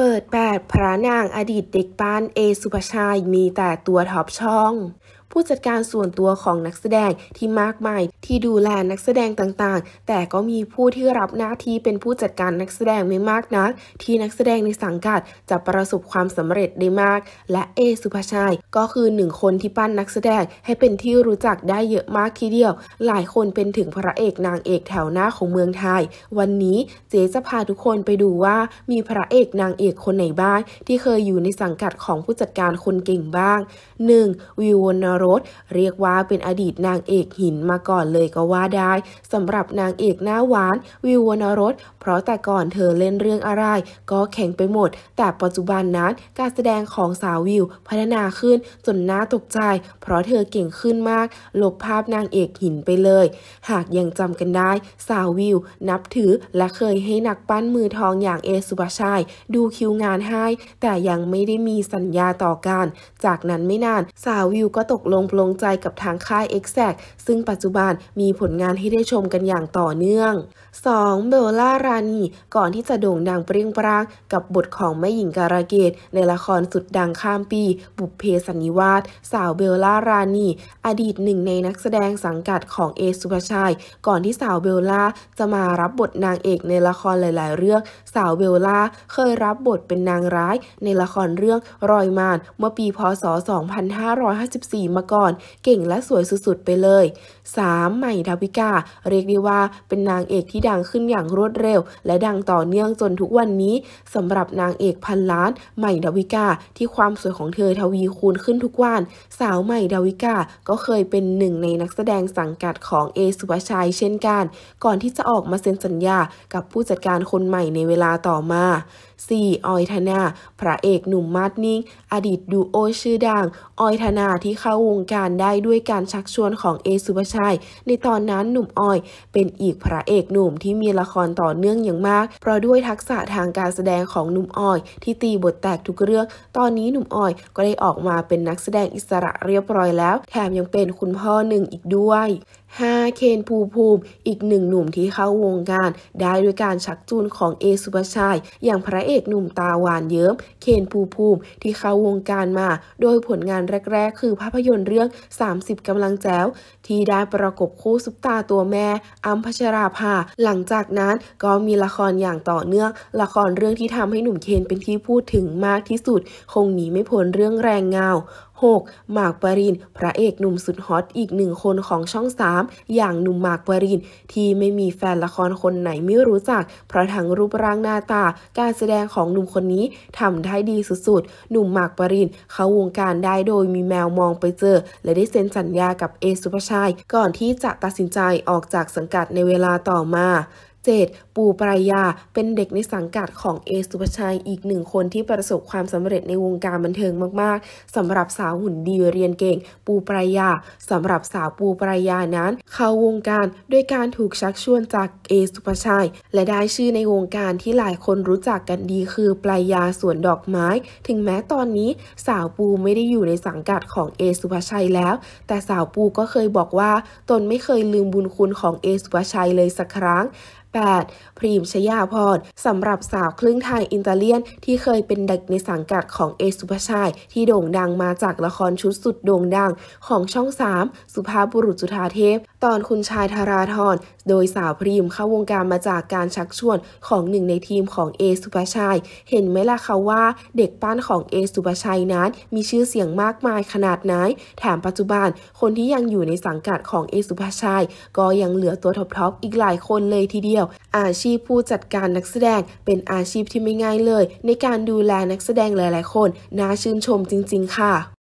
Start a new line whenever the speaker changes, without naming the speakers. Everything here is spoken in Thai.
เปิด 8 พระนางอดีตเด็กบ้าน เอสุภชัยมีแต่ตัวท็อปช่องผู้จัดการส่วนตัวของนักแสดงที่มากมายที่ดูแลนักแสดงต่างๆ แต่ก็มีผู้ที่รับหน้าที่เป็นผู้จัดการนักแสดงไม่มากนักที่นักแสดงในสังกัดจะประสบความสำเร็จได้มาก และเอสุภาชัยก็คือหนึ่งคนที่ปั้นนักแสดงให้เป็นที่รู้จักได้เยอะมากทีเดียว หลายคนเป็นถึงพระเอกนางเอกแถวหน้าของเมืองไทยวันนี้เจ๊จะพาทุกคนไปดูว่ามีพระเอกนางเอกคนไหนบ้างที่เคยอยู่ในสังกัดของผู้จัดการคนเก่งบ้าง 1. วิววรรสเรียกว่าเป็นอดีตนางเอกหินมาก่อนเลยก็ว่าได้สำหรับนางเอกหน้าหวาน วิววรรณรสเพราะแต่ก่อนเธอเล่นเรื่องอะไร ก็แข่งไปหมด แต่ปัจจุบันนั้นการแสดงของสาววิวพัฒนาขึ้นจนน่าตกใจ เพราะเธอเก่งขึ้นมาก ลบภาพนางเอกหินไปเลย หากยังจำกันได้ สาววิวนับถือและเคยให้นักปั้นมือทองอย่างเอสุบาชัยดูคิวงานให้ แต่ยังไม่ได้มีสัญญาต่อกันจากนั้นไม่นานสาววิวก็ตกลงปลงใจกับทางค่าย e x a c t ซึ่งปัจจุบันมีผลงาน ให้ได้ชมกันอย่างต่อเนื่อง 2. เบลล่า รานีก่อนที่จะโด่งดังเปรี้ยงปร้าง กับบทของแม่หญิงการาเกต ในละครสุดดังข้ามปี บุพเพสันนิวาสสาวเบลล่า รานีอดีตหนึ่งในนักแสดงสังกัดของเอสุภชัย ก่อนที่สาวเบลล่าจะมารับบทนางเอกในละครหลาย ๆ เรื่องสาวเบลล่าเคยรับบทเป็นนางร้าย ในละครเรื่องรอยมาน เมื่อปีพศ 2554มาก่อนเก่งและสวยสุด ๆ ไปเลย 3. ใหม่ ดาวิกา เรียกได้ว่าเป็นนางเอกที่ดังขึ้นอย่างรวดเร็ว และดังต่อเนื่องจนทุกวันนี้สำหรับนางเอกพันล้านใหม่ดาวิกาที่ความสวยของเธอทวีคูณขึ้นทุกวันสาวใหม่ ดาวิกาก็เคยเป็นหนึ่งในนักแสดงสังกัดของเอสุภชัยเช่นกัน ก่อนที่จะออกมาเซ็นสัญญากับผู้จัดการคนใหม่ในเวลาต่อมา 4. ออยธนา พระเอกหนุ่มมาดนิ่ง อดีตดูโอชื่อดังออยธนาที่เข้าวงการได้ด้วยการชักชวนของเอสุภชัยในตอนนั้นหนุ่มออย เป็นอีกพระเอกหนุ่มที่มีละครต่อเนื่องอย่างมาก เพราะด้วยทักษะทางการแสดงของหนุ่มออยที่ตีบทแตกทุกเรื่องตอนนี้หนุ่มออยก็ได้ออกมาเป็นนักแสดงอิสระเรียบร้อยแล้ว แถมยังเป็นคุณพ่อหนึ่งอีกด้วยาเคนภูภูมิอีกหนึ่งหนุ่มที่เข้าวงการได้ด้วยการชักจูนของเอสุปชัย อย่างพระเอกหนุ่มตาหวานเยิ้มเคนภูภูมิที่เข้าวงการมาโดยผลงานแรกๆคือภาพยนตร์เรื่อง30กำลังแจ๋วที่ได้ประกบคู่ซุปตาตัวแม่อัมพชราภาหลังจากนั้นก็มีละครอย่างต่อเนื่อง ละครเรื่องที่ทำให้หนุ่มเคนเป็นที่พูดถึงมากที่สุด คงหนีไม่พ้นเรื่องแรงเงา 6. หมากปริน พระเอกหนุ่มสุดฮอตอีกหนึ่งคนของช่อง 3 อย่างหนุ่มหมากปรินที่ไม่มีแฟนละครคนไหนไม่รู้จัก เพราะทั้งรูปร่างหน้าตา การแสดงของหนุ่มคนนี้ทำได้ดีสุดๆ หนุ่มหมากปรินเข้าวงการได้โดยมีแมวมองไปเจอ และได้เซ็นสัญญากับเอสุภชัยก่อนที่จะตัดสินใจออกจากสังกัดในเวลาต่อมาเจดปูปรายาเป็นเด็กในสังกัดของ เอสุภชัยอีกหนึ่งคนที่ประสบความสำเร็จในวงการบันเทิงมากๆ สำหรับสาวหุ่นดีเรียนเก่งปูปรายาสำหรับสาวปูปรายานั้น เข้าวงการด้วยการถูกชักชวนจากเอสุภชัย และได้ชื่อในวงการที่หลายคนรู้จักกันดีคือปรายาสวนดอกไม้ ถึงแม้ตอนนี้สาวปูไม่ได้อยู่ในสังกัดของเอสุภชัยแล้ว แต่สาวปูก็เคยบอกว่าตนไม่เคยลืมบุญคุณของเอสุภชัยเลยสักครั้ง8พรีมชยาพรสำหรับสาวครึ่งทางอิตาเลียนที่เคยเป็นเด็กในสังกัดของเอสุภาชัยที่โด่งดังมาจากละครชุดสุดโด่งดังของช่อง 3 สุภาพบุรุษจุธาเทพ ตอนคุณชายธาราธรโดยสาวพริมเข้าวงการมาจากการชักชวนของหนึ่งในทีมของเอสุภาชัย เห็นไหมล่ะคะว่าเด็กปั้นของเอสุภาชัยนั้น มีชื่อเสียงมากมายขนาดไหน แถมปัจจุบัน คนที่ยังอยู่ในสังกัดของเอสุภาชัยก็ยังเหลือตัวท็อปทอปอีกหลายคนเลยทีเดียว อาชีพผู้จัดการนักแสดงเป็นอาชีพที่ไม่ง่ายเลย ในการดูแลนักแสดงหลายๆคนน่าชื่นชมจริง ๆค่ะ